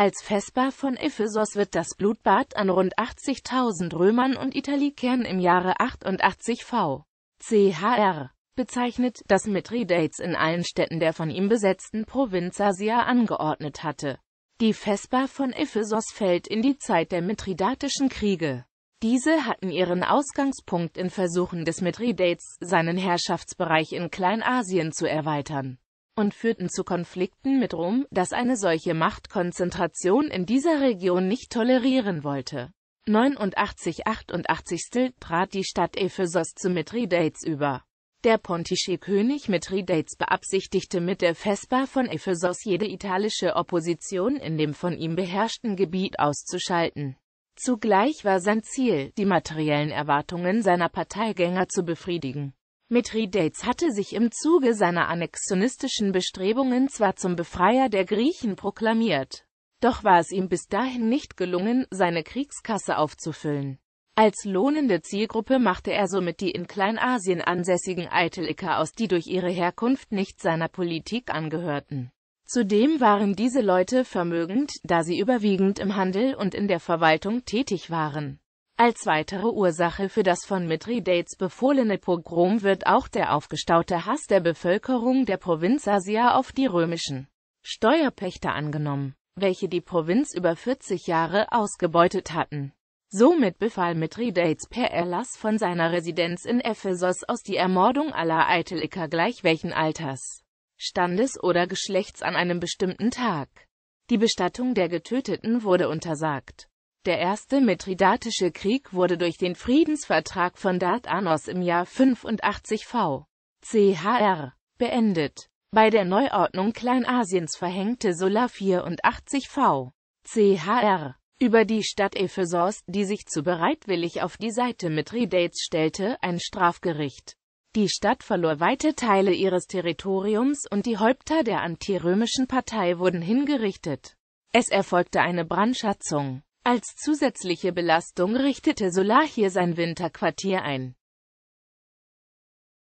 Als Vesper von Ephesos wird das Blutbad an rund 80.000 Römern und Italikern im Jahre 88 v. CHR bezeichnet, das Mithridates in allen Städten der von ihm besetzten Provinz Asia angeordnet hatte. Die Vesper von Ephesos fällt in die Zeit der mithridatischen Kriege. Diese hatten ihren Ausgangspunkt in Versuchen des Mithridates, seinen Herrschaftsbereich in Kleinasien zu erweitern und führten zu Konflikten mit Rom, das eine solche Machtkonzentration in dieser Region nicht tolerieren wollte. 89 88 trat die Stadt Ephesos zu Mithridates über. Der pontische König Mithridates beabsichtigte mit der Vespa von Ephesos jede italische Opposition in dem von ihm beherrschten Gebiet auszuschalten. Zugleich war sein Ziel, die materiellen Erwartungen seiner Parteigänger zu befriedigen. Mithridates hatte sich im Zuge seiner annexionistischen Bestrebungen zwar zum Befreier der Griechen proklamiert, doch war es ihm bis dahin nicht gelungen, seine Kriegskasse aufzufüllen. Als lohnende Zielgruppe machte er somit die in Kleinasien ansässigen Eiteliker aus, die durch ihre Herkunft nicht seiner Politik angehörten. Zudem waren diese Leute vermögend, da sie überwiegend im Handel und in der Verwaltung tätig waren. Als weitere Ursache für das von Mithridates befohlene Pogrom wird auch der aufgestaute Hass der Bevölkerung der Provinz Asia auf die römischen Steuerpächter angenommen, welche die Provinz über 40 Jahre ausgebeutet hatten. Somit befahl Mithridates per Erlass von seiner Residenz in Ephesos aus die Ermordung aller Eitelika gleich welchen Alters, Standes oder Geschlechts an einem bestimmten Tag. Die Bestattung der Getöteten wurde untersagt. Der erste Mithridatische Krieg wurde durch den Friedensvertrag von Dardanos im Jahr 85 v. chr. beendet. Bei der Neuordnung Kleinasiens verhängte Sulla 84 v. chr. über die Stadt Ephesos, die sich zu bereitwillig auf die Seite Mithridates stellte, ein Strafgericht. Die Stadt verlor weite Teile ihres Territoriums und die Häupter der antirömischen Partei wurden hingerichtet. Es erfolgte eine Brandschatzung. Als zusätzliche Belastung richtete Solar hier sein Winterquartier ein.